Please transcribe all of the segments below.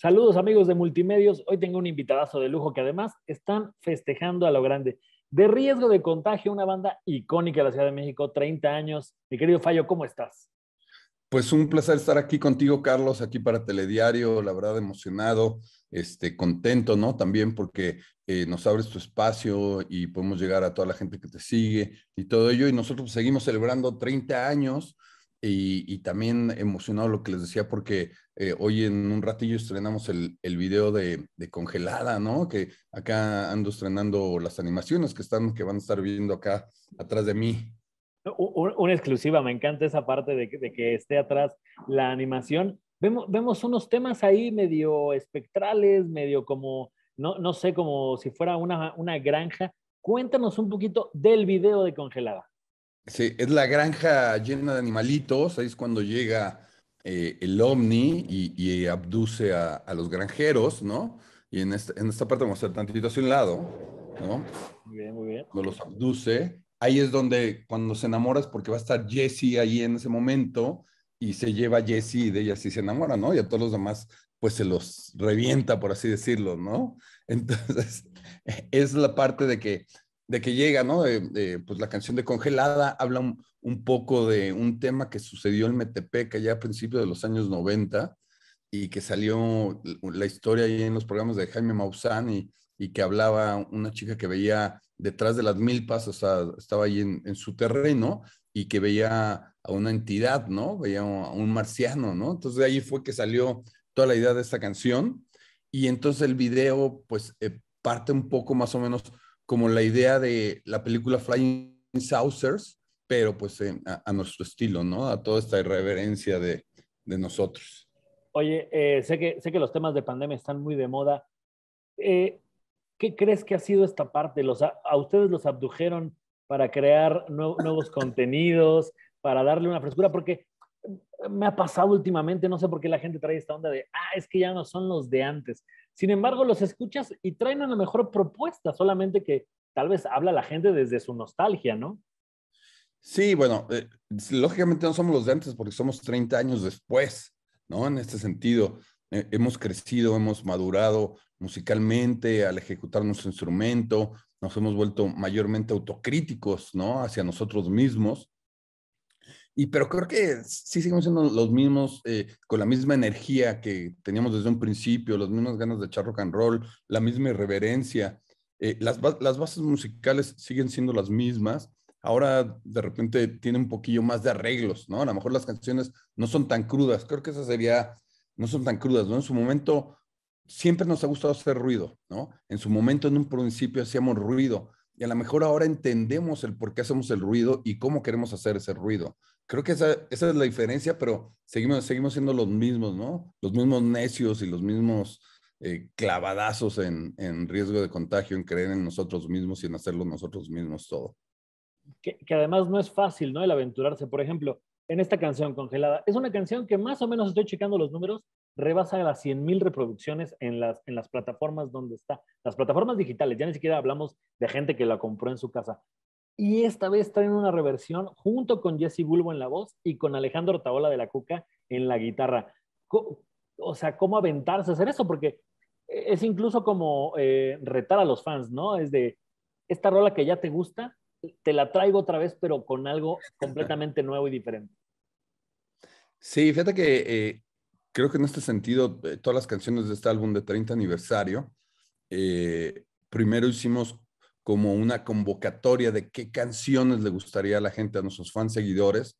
Saludos amigos de Multimedios. Hoy tengo un invitadazo de lujo que además están festejando a lo grande. De riesgo de contagio, una banda icónica de la Ciudad de México, 30 años. Mi querido Fallo, ¿cómo estás? Pues un placer estar aquí contigo, Carlos, aquí para Telediario, la verdad emocionado, este, contento, ¿no? También porque eh, nos abres tu espacio y podemos llegar a toda la gente que te sigue y todo ello. Y nosotros seguimos celebrando 30 años y, también emocionado lo que les decía porque eh, hoy en un ratillo estrenamos el, el video de, de, Congelada, ¿no? Que acá ando estrenando las animaciones que, están, que van a estar viendo acá atrás de mí. Una, exclusiva, me encanta esa parte de, de que esté atrás la animación. Vemos, vemos, unos temas ahí medio espectrales, medio como, no, no sé, como si fuera una, una granja. Cuéntanos un poquito del video de Congelada. Sí, es la granja llena de animalitos, ahí es cuando llega eh, el ovni y, abduce a, los granjeros, ¿no? Y en esta, parte vamos a hacer tantito hacia un lado, ¿no? Muy bien, muy bien. Cuando los abduce, ahí es donde cuando se enamoras, porque va a estar Jesse ahí en ese momento y se lleva a Jesse y de ella sí se enamora, ¿no? Y a todos los demás, pues se los revienta, por así decirlo, ¿no? Entonces, es la parte de que de que llega, ¿no? De, pues la canción de Congelada habla un, poco de un tema que sucedió en Metepec allá a principios de los años 90 y que salió la historia ahí en los programas de Jaime Maussan y, que hablaba una chica que veía detrás de las milpas, o sea, estaba ahí en, su terreno y que veía a una entidad, ¿no? Veía a un marciano, ¿no? Entonces de ahí fue que salió toda la idea de esta canción y entonces el video pues eh, parte un poco más o menos como la idea de la película Flying Saucers, pero pues a, nuestro estilo, ¿no? A toda esta irreverencia de, de nosotros. Oye, eh, sé, que, sé que los temas de pandemia están muy de moda. Eh, ¿Qué crees que ha sido esta parte? Los, a, ustedes los abdujeron para crear nuevos contenidos, para darle una frescura, porque me ha pasado últimamente, no sé por qué la gente trae esta onda de, ah, es que ya no son los de antes. Sin embargo, los escuchas y traen una mejor propuesta, solamente que tal vez habla la gente desde su nostalgia, ¿no? Sí, bueno, eh, lógicamente no somos los de antes porque somos 30 años después, ¿no? En este sentido, eh, hemos crecido, hemos madurado musicalmente al ejecutar nuestro instrumento, nos hemos vuelto mayormente autocríticos, ¿no? Hacia nosotros mismos. Y pero creo que sí seguimos siendo los mismos, eh, con la misma energía que teníamos desde un principio, las mismas ganas de echar rock and roll, la misma irreverencia. Eh, las, las bases musicales siguen siendo las mismas. Ahora de repente tiene un poquillo más de arreglos, ¿no? A lo mejor las canciones no son tan crudas. Creo que esa sería, no son tan crudas, ¿no? En su momento siempre nos ha gustado hacer ruido, ¿no? En su momento, en un principio, hacíamos ruido. Y a lo mejor ahora entendemos el por qué hacemos el ruido y cómo queremos hacer ese ruido. Creo que esa, es la diferencia, pero seguimos, seguimos siendo los mismos, ¿no? Los mismos necios y los mismos eh, clavadazos en, riesgo de contagio, en creer en nosotros mismos y en hacerlo nosotros mismos todo. Que, además no es fácil, ¿no? El aventurarse, por ejemplo, en esta canción congelada. Es una canción que más o menos estoy checando los números, rebasa las mil reproducciones en las, en las plataformas donde está. Las plataformas digitales, ya ni siquiera hablamos de gente que la compró en su casa. Y esta vez traen una reversión junto con Jesse Bulbo en la voz y con Alejandro Ortaola de la Cuca en la guitarra. O sea, ¿cómo aventarse a hacer eso? Porque es incluso como eh, retar a los fans, ¿no? Es de, esta rola que ya te gusta, te la traigo otra vez, pero con algo completamente nuevo y diferente. Sí, fíjate que eh, creo que en este sentido, eh, todas las canciones de este álbum de 30 aniversario, primero hicimos como una convocatoria de qué canciones le gustaría a la gente, a nuestros fans seguidores,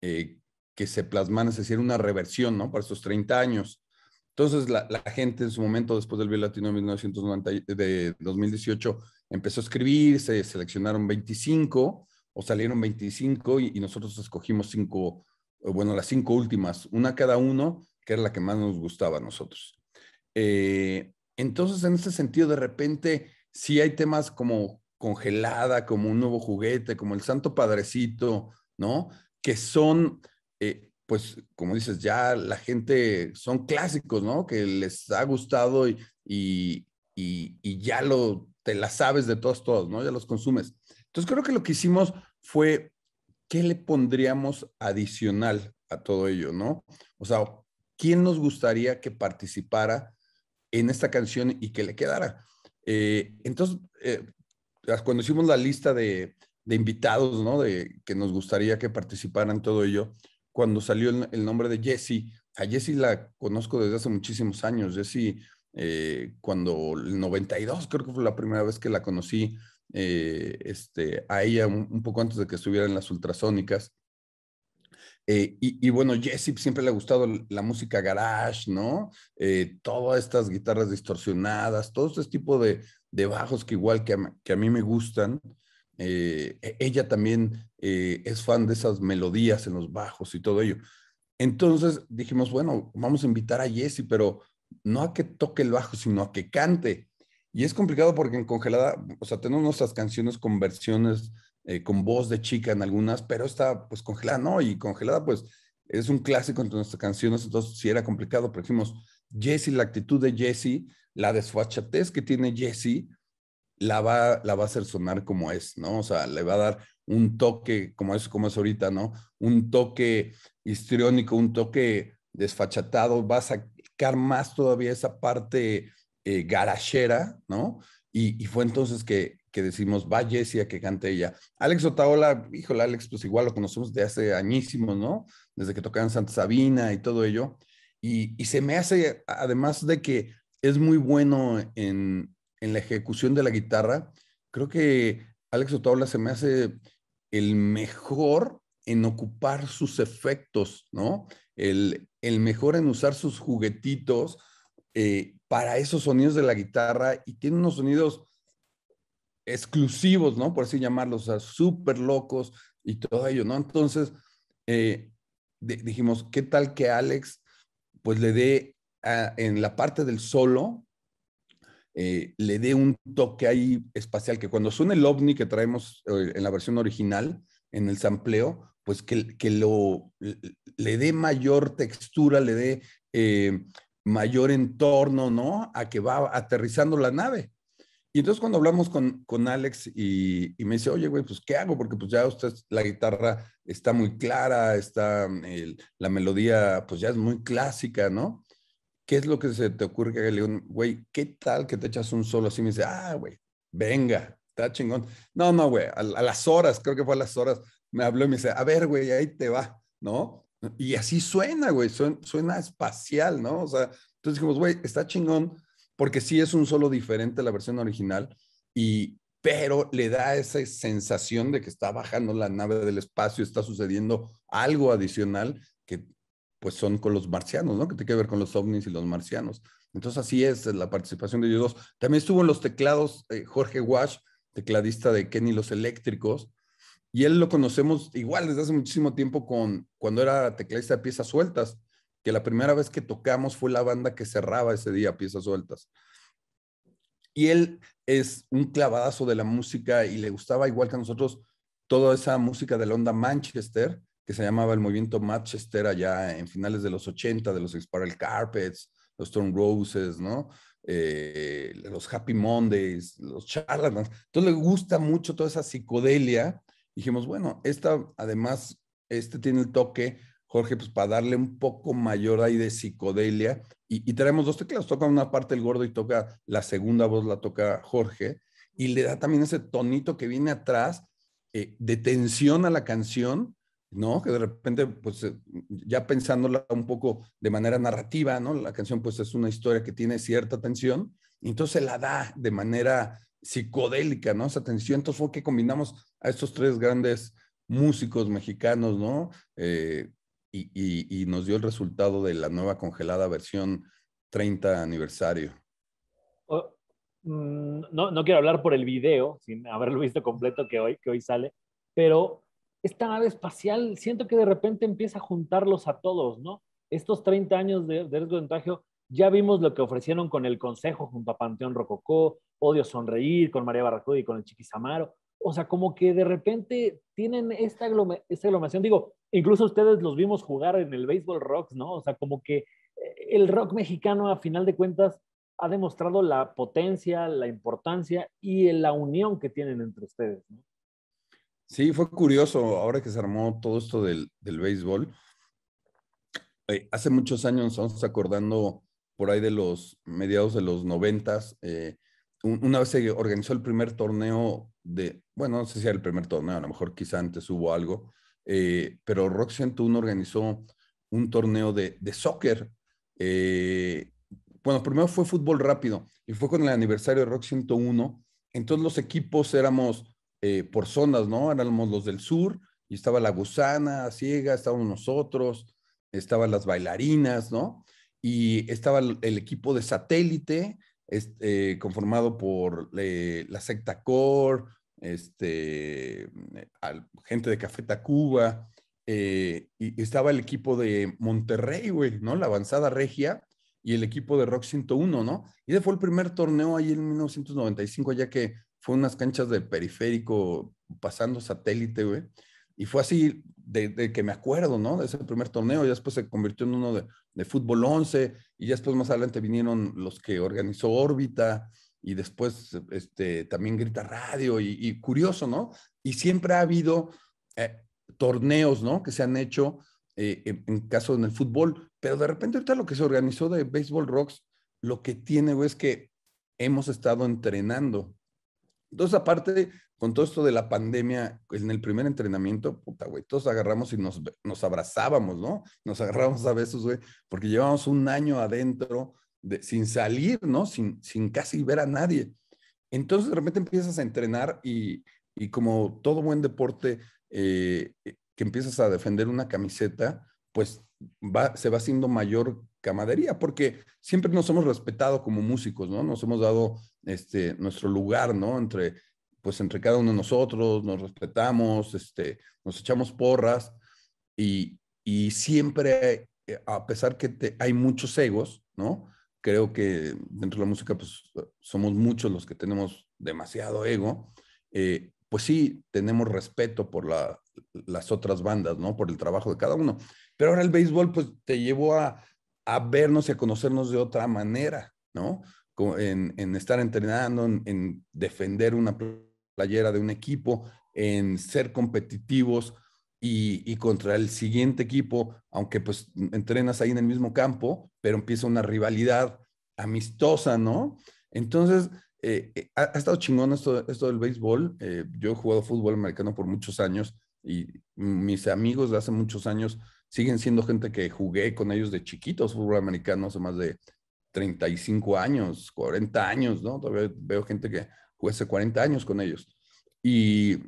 eh, que se plasman, es decir, una reversión, ¿no? Para estos 30 años. Entonces, la, gente en su momento, después del violatino Latino de, de 2018, empezó a escribir, se seleccionaron 25 o salieron 25 y, nosotros escogimos cinco, bueno, las cinco últimas, una cada uno, que era la que más nos gustaba a nosotros. Eh, entonces, en ese sentido, de repente, sí hay temas como congelada, como un nuevo juguete, como el Santo Padrecito, ¿no? Que son, eh, pues, como dices, ya la gente, son clásicos, ¿no? Que les ha gustado y, ya lo, te las sabes de todos, todos, ¿no? Ya los consumes. Entonces creo que lo que hicimos fue, ¿qué le pondríamos adicional a todo ello, ¿no? O sea, ¿quién nos gustaría que participara en esta canción y que le quedara? Eh, entonces, eh, cuando hicimos la lista de, de invitados, ¿no? De que nos gustaría que participaran todo ello, cuando salió el, nombre de jesse a Jesse la conozco desde hace muchísimos años. Jesse, eh, cuando el 92 creo que fue la primera vez que la conocí, eh, este, a ella un, poco antes de que estuviera en las ultrasónicas. Eh, y, y, bueno, jesse siempre le ha gustado la música garage, ¿no? Eh, todas estas guitarras distorsionadas, todo este tipo de, de bajos que igual que a, mí me gustan. Eh, e, ella también eh, es fan de esas melodías en los bajos y todo ello. Entonces dijimos, bueno, vamos a invitar a Jessie, pero no a que toque el bajo, sino a que cante. Y es complicado porque en Congelada, o sea, tenemos nuestras canciones con versiones, eh, con voz de chica en algunas, pero está pues congelada, ¿no? Y congelada pues es un clásico entre nuestras canciones, entonces sí era complicado, pero dijimos, Jesse, la actitud de Jessie la desfachatez que tiene Jesse la va, la va a hacer sonar como es, ¿no? O sea, le va a dar un toque, como es, como es ahorita, ¿no? Un toque histriónico, un toque desfachatado, va a sacar más todavía esa parte eh, garachera, ¿no? Y, fue entonces que, que decimos, va Jessie a que cante ella. Alex Otaola, híjole, Alex, pues igual lo conocemos de hace añísimos, ¿no? Desde que tocaban Santa Sabina y todo ello. y se me hace, además de que es muy bueno en, la ejecución de la guitarra. Creo que Alex Otaola se me hace el mejor en ocupar sus efectos, ¿no? El, mejor en usar sus juguetitos eh, para esos sonidos de la guitarra y tiene unos sonidos exclusivos, ¿no? Por así llamarlos, o sea, súper locos y todo ello, ¿no? Entonces, eh, dijimos, ¿qué tal que Alex pues le dé en la parte del solo eh, le dé un toque ahí espacial, que cuando suene el ovni que traemos eh, en la versión original, en el sampleo, pues que, que lo, le dé mayor textura, le dé eh, mayor entorno, ¿no? A que va aterrizando la nave. Y entonces cuando hablamos con, con Alex y, me dice, oye, güey, pues ¿qué hago? Porque pues ya usted, la guitarra está muy clara, está, la melodía pues ya es muy clásica, ¿no? ¿qué es lo que se te ocurre que haga? Le güey, ¿qué tal que te echas un solo así? Me dice, ah, güey, venga, está chingón. No, no, güey, a, las horas, creo que fue a las horas, me habló y me dice, a ver, güey, ahí te va, ¿no? Y así suena, güey, suena, espacial, ¿no? O sea, entonces dijimos, güey, está chingón, porque sí es un solo diferente a la versión original, y, pero le da esa sensación de que está bajando la nave del espacio, está sucediendo algo adicional que pues son con los marcianos, ¿no? Que tiene que ver con los ovnis y los marcianos. Entonces así es la participación de ellos dos. También estuvo en los teclados eh, Jorge Wash, tecladista de Kenny Los Eléctricos, y él lo conocemos igual desde hace muchísimo tiempo con cuando era tecladista de piezas sueltas, que la primera vez que tocamos fue la banda que cerraba ese día piezas sueltas. Y él es un clavadazo de la música y le gustaba igual que a nosotros toda esa música de la onda Manchester que se llamaba el movimiento Manchester allá en finales de los 80, de los el Carpets, los Stone Roses, ¿no? Eh, los Happy Mondays, los Charlatans. Entonces le gusta mucho toda esa psicodelia. Dijimos, bueno, esta además, este tiene el toque, Jorge, pues para darle un poco mayor ahí de psicodelia. Y, traemos dos teclados, toca una parte el gordo y toca la segunda voz, la toca Jorge. Y le da también ese tonito que viene atrás eh, de tensión a la canción, ¿no? Que de repente, pues eh, ya pensándola un poco de manera narrativa, ¿no? La canción pues es una historia que tiene cierta tensión, y entonces la da de manera psicodélica, ¿no? Esa tensión, entonces fue que combinamos a estos tres grandes músicos mexicanos, ¿no? Eh, y, nos dio el resultado de la nueva congelada versión 30 aniversario. Oh, mm, no, no, quiero hablar por el video, sin haberlo visto completo que hoy, que hoy sale, pero esta nave espacial, siento que de repente empieza a juntarlos a todos, ¿no? Estos 30 años de, de ya vimos lo que ofrecieron con el Consejo junto a Panteón Rococó, Odio Sonreír, con María Barracuda y con el Chiquisamaro. O sea, como que de repente tienen esta, aglomeración. Digo, incluso ustedes los vimos jugar en el Baseball rocks, ¿no? O sea, como que eh, el rock mexicano, a final de cuentas, ha demostrado la potencia, la importancia y la unión que tienen entre ustedes, ¿no? Sí, fue curioso ahora que se armó todo esto del, béisbol. Eh, hace muchos años nos estamos acordando por ahí de los mediados de los noventas. Eh, una vez se organizó el primer torneo de, bueno, no sé si era el primer torneo, a lo mejor quizá antes hubo algo, eh, pero Rock 101 organizó un torneo de, de soccer. bueno, primero fue fútbol rápido y fue con el aniversario de Rock 101. Entonces los equipos éramos eh, por zonas, ¿no? Éramos los del sur y estaba la gusana ciega, estábamos nosotros, estaban las bailarinas, ¿no? Y estaba el, equipo de satélite, eh, conformado por eh, la secta Core, este, gente de Café Tacuba, y estaba el equipo de Monterrey, güey, ¿no? La avanzada regia y el equipo de Rock 101, ¿no? Y ese fue el primer torneo ahí en 1995, ya que fue unas canchas de periférico pasando satélite, güey. Y fue así de, que me acuerdo, ¿no? De ese primer torneo, y después se convirtió en uno de, fútbol 11, y ya después más adelante vinieron los que organizó órbita, y después este, también grita radio, y, curioso, ¿no? Y siempre ha habido eh, torneos, ¿no? Que se han hecho eh, en, caso en el fútbol, pero de repente ahorita lo que se organizó de Baseball Rocks, lo que tiene, güey, es que hemos estado entrenando entonces, aparte, con todo esto de la pandemia, en el primer entrenamiento, puta, güey, todos agarramos y nos, nos abrazábamos, ¿no? Nos agarramos a besos, güey, porque llevamos un año adentro sin salir, ¿no? Sin, sin casi ver a nadie. Entonces, de repente empiezas a entrenar y, y como todo buen deporte eh, que empiezas a defender una camiseta, pues va, se va haciendo mayor camadería, porque siempre nos hemos respetado como músicos, ¿no? Nos hemos dado este, nuestro lugar, ¿no? Entre, pues entre cada uno de nosotros, nos respetamos, este, nos echamos porras y, y siempre, eh, a pesar que hay muchos egos, ¿no? Creo que dentro de la música, pues somos muchos los que tenemos demasiado ego, eh, pues sí, tenemos respeto por las otras bandas, ¿no? Por el trabajo de cada uno. Pero ahora el béisbol, pues te llevó a, a vernos y a conocernos de otra manera, ¿no? en, estar entrenando, en, defender una playera de un equipo, en ser competitivos y, contra el siguiente equipo, aunque pues entrenas ahí en el mismo campo, pero empieza una rivalidad amistosa, ¿no? Entonces, eh, eh, ha, estado chingón esto, esto del béisbol. Eh, yo he jugado fútbol americano por muchos años y mis amigos de hace muchos años siguen siendo gente que jugué con ellos de chiquitos, fútbol americano hace más de 35 años, 40 años, ¿no? Todavía veo gente que juega hace 40 años con ellos. Y,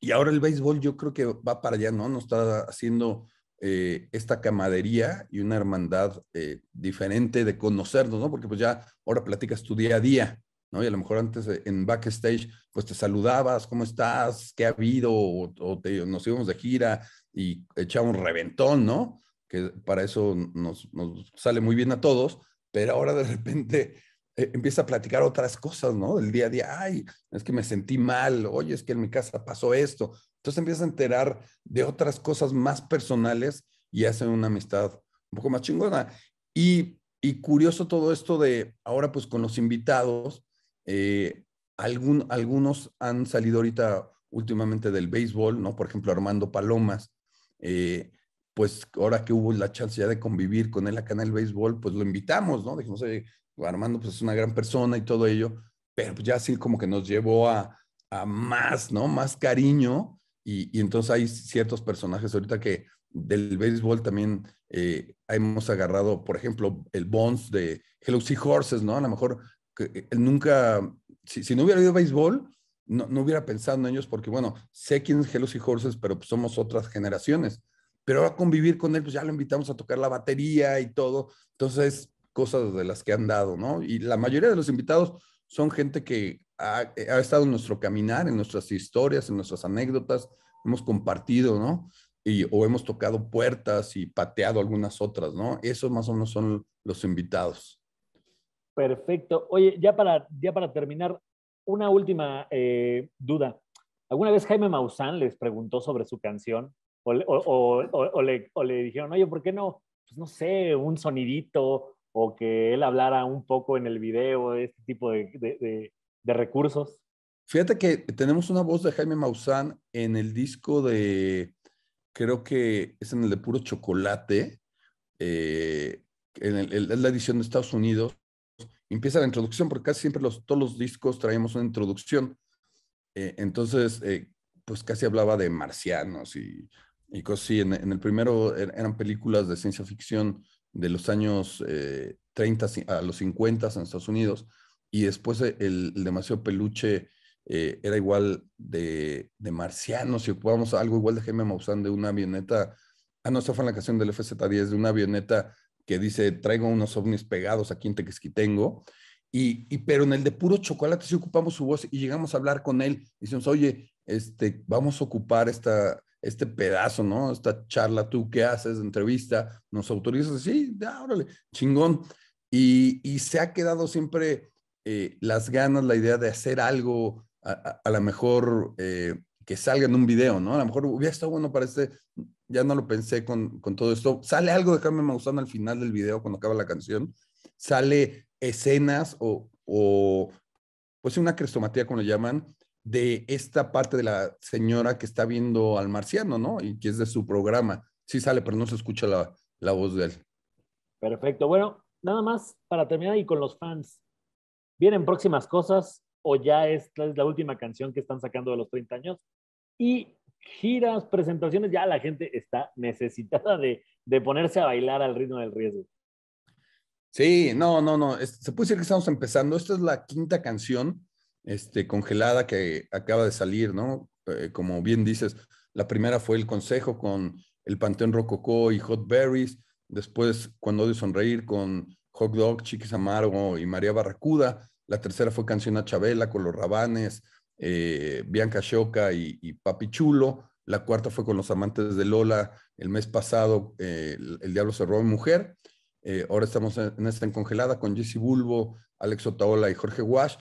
y, ahora el béisbol yo creo que va para allá, ¿no? Nos está haciendo eh, esta camadería y una hermandad eh, diferente de conocernos, ¿no? Porque pues ya ahora platicas tu día a día, ¿no? Y a lo mejor antes eh, en backstage, pues te saludabas, ¿cómo estás? ¿Qué ha habido? O, o te, nos íbamos de gira y echaba un reventón, ¿no? Que para eso nos, nos sale muy bien a todos pero ahora de repente eh, empieza a platicar otras cosas, ¿no? Del día a día, ay, es que me sentí mal, oye, es que en mi casa pasó esto. Entonces empieza a enterar de otras cosas más personales y hacen una amistad un poco más chingona. Y, curioso todo esto de ahora pues con los invitados, eh, algún, algunos han salido ahorita últimamente del béisbol, ¿no? Por ejemplo, Armando Palomas. Eh, pues ahora que hubo la chance ya de convivir con él acá en el béisbol, pues lo invitamos, ¿no? Dijimos, oye, Armando pues es una gran persona y todo ello, pero pues, ya así como que nos llevó a, más, ¿no? Más cariño y, entonces hay ciertos personajes ahorita que del béisbol también eh, hemos agarrado, por ejemplo, el Bonds de Hello y Horses, ¿no? A lo mejor que, nunca, si, no hubiera habido béisbol, no, no, hubiera pensado en ellos porque, bueno, sé quién es Hello Horses, pero pues, somos otras generaciones pero a convivir con él, pues ya lo invitamos a tocar la batería y todo. Entonces, cosas de las que han dado, ¿no? Y la mayoría de los invitados son gente que ha, estado en nuestro caminar, en nuestras historias, en nuestras anécdotas, hemos compartido, ¿no? Y, o hemos tocado puertas y pateado algunas otras, ¿no? Esos más o menos son los invitados. Perfecto. Oye, ya para, ya para terminar, una última eh, duda. ¿Alguna vez Jaime Maussan les preguntó sobre su canción? O, le, dijeron, oye, ¿por qué no? Pues no sé, un sonidito o que él hablara un poco en el video, este tipo de, recursos. Fíjate que tenemos una voz de Jaime Maussan en el disco de, creo que es en el de Puro Chocolate, eh, en, la edición de Estados Unidos. Empieza la introducción, porque casi siempre los, todos los discos traemos una introducción. Eh, entonces, eh, pues casi hablaba de marcianos y y cosas sí, en, el primero er, eran películas de ciencia ficción de los años 30 eh, a los 50 en Estados Unidos. Y después eh, el, demasiado peluche eh, era igual de, de marciano Si ocupábamos algo igual de Jaime Maussan de una avioneta. Ah, no, esa fue la canción del FZ10, de una avioneta que dice: traigo unos ovnis pegados aquí en Tequesquitengo. Y, y, pero en el de puro chocolate sí ocupamos su voz y llegamos a hablar con él. Y decimos, oye, este, vamos a ocupar esta, este pedazo, ¿no? Esta charla tú que haces, entrevista, nos autorizas, sí, ya, órale, chingón. Y, y se ha quedado siempre eh, las ganas, la idea de hacer algo, a, a, lo mejor eh, que salga en un video, ¿no? A lo mejor hubiera estado bueno para este, ya no lo pensé con, con todo esto. Sale algo de Carmen Maussan al final del video, cuando acaba la canción, sale escenas o, o pues una crestomatía, como le llaman, de esta parte de la señora que está viendo al marciano, ¿no? Y que es de su programa. Sí sale, pero no se escucha la, voz de él. Perfecto. Bueno, nada más para terminar y con los fans. ¿Vienen próximas cosas o ya esta es la última canción que están sacando de los 30 años? Y giras, presentaciones, ya la gente está necesitada de, de ponerse a bailar al ritmo del riesgo. Sí, no, no, no. Se puede decir que estamos empezando. Esta es la quinta canción este, congelada que acaba de salir, ¿no? Eh, como bien dices, la primera fue el consejo con el Panteón Rococó y Hot Berries, después Cuando Odio Sonreír con Hot Dog, Chiquis Amargo y María Barracuda, la tercera fue Canción a Chabela con los Rabanes, eh, Bianca Shoca y, y, Papi Chulo, la cuarta fue con los amantes de Lola el mes pasado, eh, el, Diablo Cerró en Mujer, ahora estamos en, en esta con Jesse Bulbo, Alex Otaola y Jorge Wash,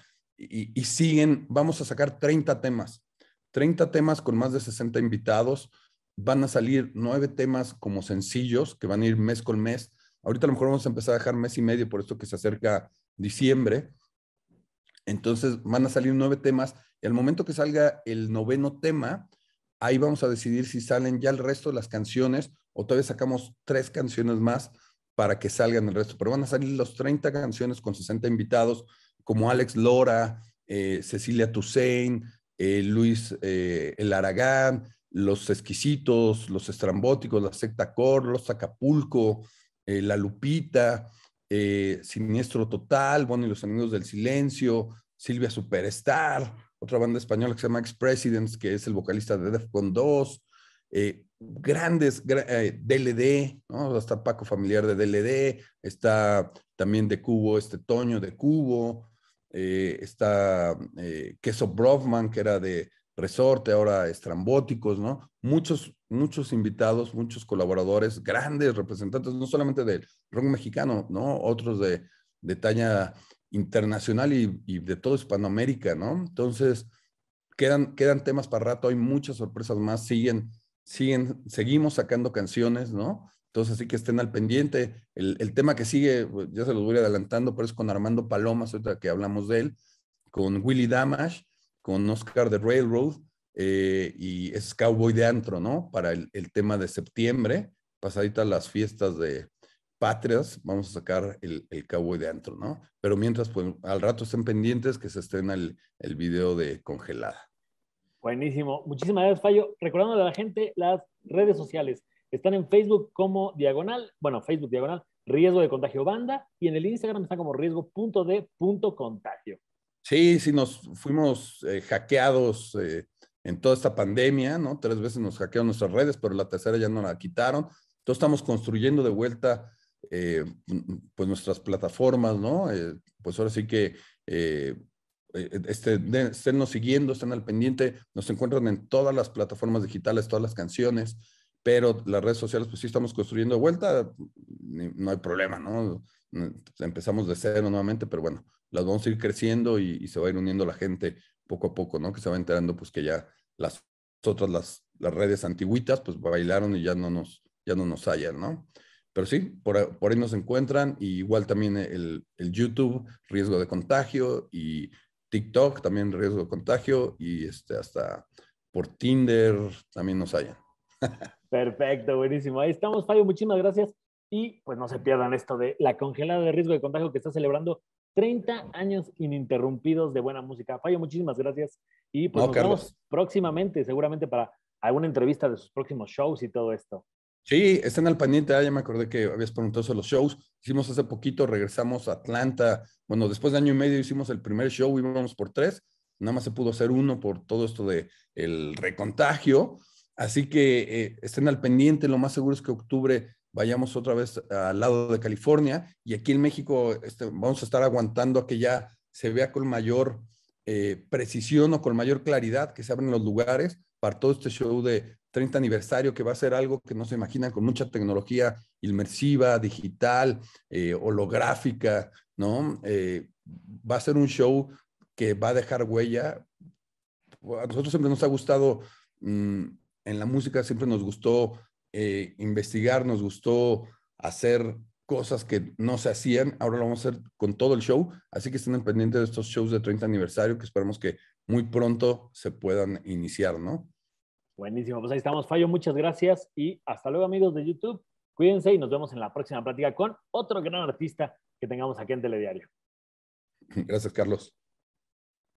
y, siguen, vamos a sacar 30 temas, 30 temas con más de 60 invitados, van a salir nueve temas como sencillos que van a ir mes con mes. Ahorita a lo mejor vamos a empezar a dejar mes y medio por esto que se acerca diciembre. Entonces van a salir nueve temas y al momento que salga el noveno tema, ahí vamos a decidir si salen ya el resto de las canciones o tal vez sacamos tres canciones más para que salgan el resto. Pero van a salir los 30 canciones con 60 invitados, como Alex Lora, eh, Cecilia Toussaint, eh, Luis eh, El Aragán, Los Exquisitos, Los Estrambóticos, La Secta Cor, Los Acapulco, La Lupita, Siniestro Total, Bueno y los Amigos del Silencio, Silvia Superstar, otra banda española que se llama Ex que es el vocalista de Defcon 2, grandes, DLD, está Paco Familiar de DLD, está también de Cubo, este Toño de Cubo, eh, está eh, Queso Brofman, que era de Resorte, ahora Estrambóticos, ¿no? Muchos, muchos invitados, muchos colaboradores, grandes representantes, no solamente del rock mexicano, ¿no? Otros de, de talla internacional y, de todo Hispanoamérica, ¿no? Entonces, quedan, quedan temas para rato, hay muchas sorpresas más, siguen, siguen, seguimos sacando canciones, ¿no? Entonces, así que estén al pendiente. El, tema que sigue, pues, ya se los voy adelantando, pero es con Armando Palomas, ahorita que hablamos de él, con Willy Damash, con Oscar de Railroad, eh, y es Cowboy de Antro, ¿no? Para el, tema de septiembre, pasaditas las fiestas de patrias, vamos a sacar el, Cowboy de Antro, ¿no? Pero mientras, pues al rato estén pendientes que se estrena el, el video de Congelada. Buenísimo. Muchísimas gracias, Fallo. Recordando a la gente las redes sociales. Están en Facebook como diagonal, bueno, Facebook diagonal, riesgo de contagio banda, y en el Instagram están como riesgo.de.contagio. Sí, sí, nos fuimos eh, hackeados eh, en toda esta pandemia, ¿no? Tres veces nos hackearon nuestras redes, pero la tercera ya no la quitaron. Entonces estamos construyendo de vuelta eh, pues nuestras plataformas, ¿no? pues ahora sí que estén, esténnos siguiendo, estén al pendiente, nos encuentran en todas las plataformas digitales, todas las canciones pero las redes sociales, pues sí estamos construyendo de vuelta, no hay problema, ¿no? Empezamos de cero nuevamente, pero bueno, las vamos a ir creciendo y, se va a ir uniendo la gente poco a poco, ¿no? Que se va enterando, pues que ya las otras, las, las redes antiguitas, pues bailaron y ya no nos, ya no nos hallan, ¿no? Pero sí, por, ahí nos encuentran, y igual también el, el YouTube, riesgo de contagio, y TikTok, también riesgo de contagio, y este, hasta por Tinder también nos hallan. Perfecto, buenísimo. Ahí estamos, Fayo, Muchísimas gracias. Y pues no se pierdan esto de la congelada de riesgo de contagio que está celebrando 30 años ininterrumpidos de buena música. Fayo, muchísimas gracias. Y pues nos vemos próximamente, seguramente para alguna entrevista de sus próximos shows y todo esto. Sí, están al pendiente. Ah, ya me acordé que habías preguntado sobre los shows. Hicimos hace poquito, regresamos a Atlanta. Bueno, después de año y medio hicimos el primer show, íbamos por tres. Nada más se pudo hacer uno por todo esto de el recontagio, Así que eh, estén al pendiente, lo más seguro es que octubre vayamos otra vez al lado de California y aquí en México este, vamos a estar aguantando a que ya se vea con mayor eh, precisión o con mayor claridad que se abren los lugares para todo este show de 30 aniversario que va a ser algo que no se imaginan con mucha tecnología inmersiva, digital, eh, holográfica, ¿no? va a ser un show que va a dejar huella. A nosotros siempre nos ha gustado mm, en la música siempre nos gustó eh, investigar, nos gustó hacer cosas que no se hacían. Ahora lo vamos a hacer con todo el show. Así que estén pendientes de estos shows de 30 aniversario que esperamos que muy pronto se puedan iniciar, ¿no? Buenísimo, pues ahí estamos, Fallo. Muchas gracias y hasta luego, amigos de YouTube. Cuídense y nos vemos en la próxima plática con otro gran artista que tengamos aquí en Telediario. Gracias, Carlos.